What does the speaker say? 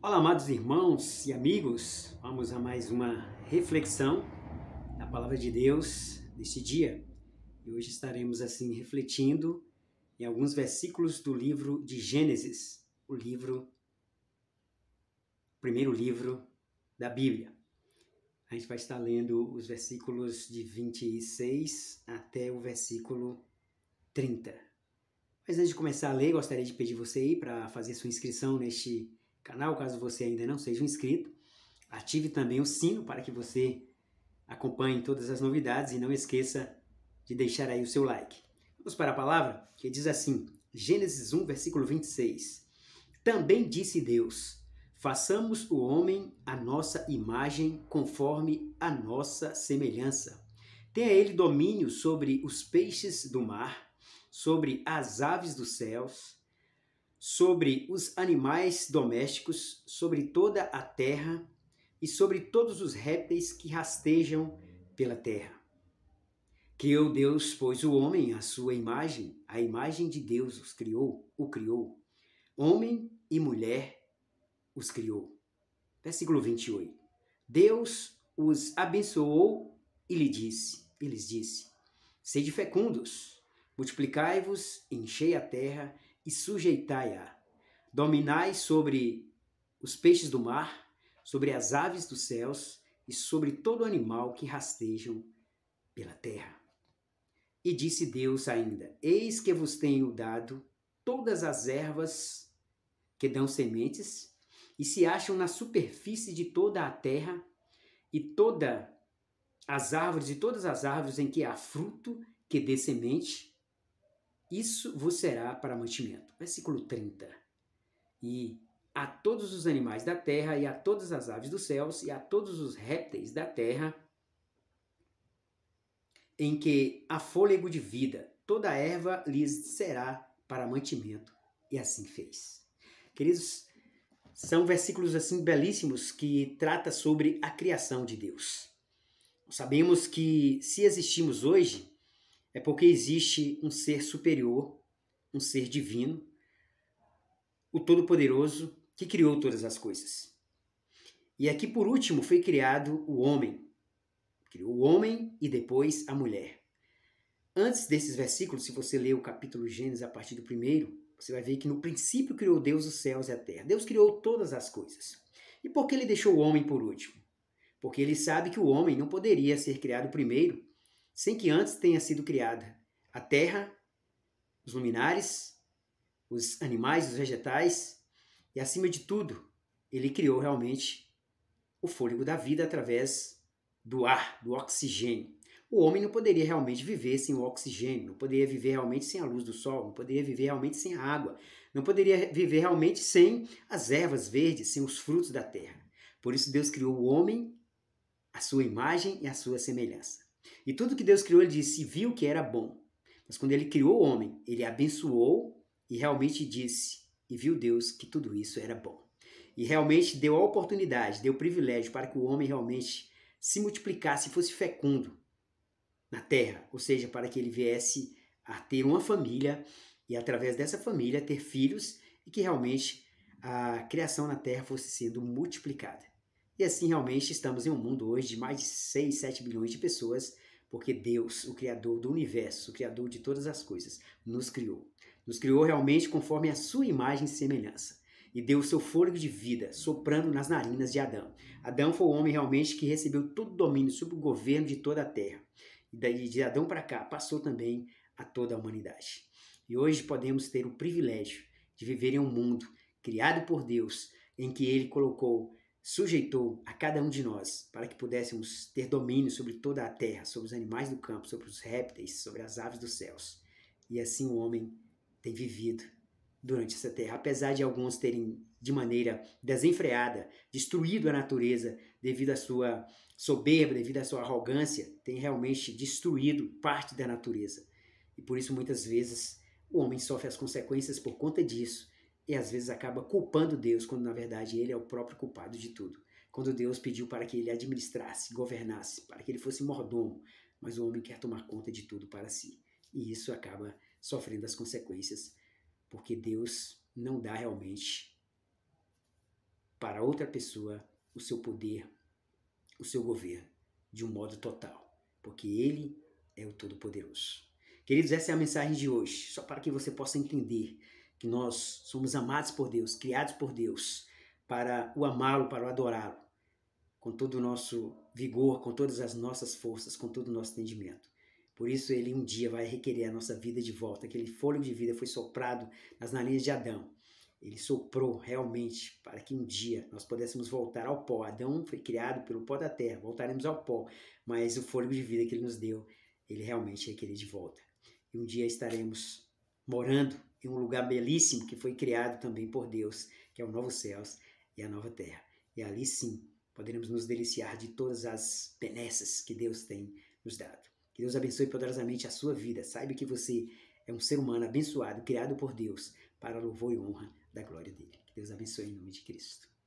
Olá, amados irmãos e amigos, vamos a mais uma reflexão da Palavra de Deus neste dia. E hoje estaremos assim refletindo em alguns versículos do livro de Gênesis, o livro, o primeiro livro da Bíblia. A gente vai estar lendo os versículos de 26 até o versículo 30. Mas antes de começar a ler, gostaria de pedir você aí para fazer sua inscrição neste canal, caso você ainda não seja inscrito. Ative também o sino para que você acompanhe todas as novidades e não esqueça de deixar aí o seu like. Vamos para a palavra que diz assim, Gênesis 1, versículo 26. Também disse Deus: façamos o homem a nossa imagem conforme a nossa semelhança. Tenha ele domínio sobre os peixes do mar, sobre as aves dos céus sobre os animais domésticos, sobre toda a terra e sobre todos os répteis que rastejam pela terra. Criou Deus, pois, o homem à sua imagem, a imagem de Deus os criou, o criou. Homem e mulher os criou. Versículo 28. Deus os abençoou e lhe disse, e lhes disse: Sede fecundos, multiplicai-vos, enchei a terra e sujeitai-a. Dominai sobre os peixes do mar, sobre as aves dos céus e sobre todo animal que rastejam pela terra. E disse Deus ainda: Eis que vos tenho dado todas as ervas que dão sementes e se acham na superfície de toda a terra e toda as árvores e todas as árvores em que há fruto que dê semente isso vos será para mantimento. Versículo 30. E a todos os animais da terra, e a todas as aves dos céus, e a todos os répteis da terra, em que há fôlego de vida, toda erva lhes será para mantimento. E assim fez. Queridos, são versículos assim belíssimos que trata sobre a criação de Deus. Sabemos que se existimos hoje é porque existe um ser superior, um ser divino, o Todo-Poderoso, que criou todas as coisas. E aqui, por último, foi criado o homem. Criou o homem e depois a mulher. Antes desses versículos, se você ler o capítulo Gênesis a partir do primeiro, você vai ver que no princípio criou Deus os céus e a terra. Deus criou todas as coisas. E por que ele deixou o homem por último? Porque ele sabe que o homem não poderia ser criado primeiro, sem que antes tenha sido criada. A terra, os luminares, os animais, os vegetais e, acima de tudo, ele criou realmente o fôlego da vida através do ar, do oxigênio. O homem não poderia realmente viver sem o oxigênio, não poderia viver realmente sem a luz do sol, não poderia viver realmente sem a água, não poderia viver realmente sem as ervas verdes, sem os frutos da terra. Por isso Deus criou o homem à sua imagem e à sua semelhança. E tudo que Deus criou, ele disse, e viu que era bom. Mas quando ele criou o homem, ele abençoou e realmente disse, e viu Deus que tudo isso era bom. E realmente deu a oportunidade, deu o privilégio para que o homem realmente se multiplicasse e fosse fecundo na terra, ou seja, para que ele viesse a ter uma família e através dessa família ter filhos e que realmente a criação na terra fosse sendo multiplicada. E assim realmente estamos em um mundo hoje de mais de 6, 7 bilhões de pessoas, porque Deus, o Criador do universo, o Criador de todas as coisas, nos criou. Nos criou realmente conforme a sua imagem e semelhança. E deu o seu fôlego de vida, soprando nas narinas de Adão. Adão foi o homem realmente que recebeu todo o domínio sobre o governo de toda a terra. E daí de Adão para cá passou também a toda a humanidade. E hoje podemos ter o privilégio de viver em um mundo criado por Deus, em que ele colocou sujeitou a cada um de nós para que pudéssemos ter domínio sobre toda a terra, sobre os animais do campo, sobre os répteis, sobre as aves dos céus. E assim o homem tem vivido durante essa terra, apesar de alguns terem, de maneira desenfreada, destruído a natureza devido à sua soberba, devido à sua arrogância, tem realmente destruído parte da natureza. E por isso, muitas vezes, o homem sofre as consequências por conta disso e às vezes acaba culpando Deus, quando na verdade ele é o próprio culpado de tudo. Quando Deus pediu para que ele administrasse, governasse, para que ele fosse mordomo, mas o homem quer tomar conta de tudo para si. E isso acaba sofrendo as consequências, porque Deus não dá realmente para outra pessoa o seu poder, o seu governo, de um modo total, porque ele é o Todo-Poderoso. Queridos, essa é a mensagem de hoje, só para que você possa entender que nós somos amados por Deus, criados por Deus, para o amá-lo, para o adorá-lo, com todo o nosso vigor, com todas as nossas forças, com todo o nosso entendimento. Por isso, ele um dia vai requerer a nossa vida de volta. Aquele fôlego de vida foi soprado nas narinas de Adão. Ele soprou realmente para que um dia nós pudéssemos voltar ao pó. Adão foi criado pelo pó da terra, voltaremos ao pó, mas o fôlego de vida que ele nos deu, ele realmente requerer de volta. E um dia estaremos morando em um lugar belíssimo que foi criado também por Deus, que é o novo céus e a nova terra. E ali sim poderemos nos deliciar de todas as benesses que Deus tem nos dado. Que Deus abençoe poderosamente a sua vida. Saiba que você é um ser humano abençoado, criado por Deus, para louvor e honra da glória dele. Que Deus abençoe em nome de Cristo.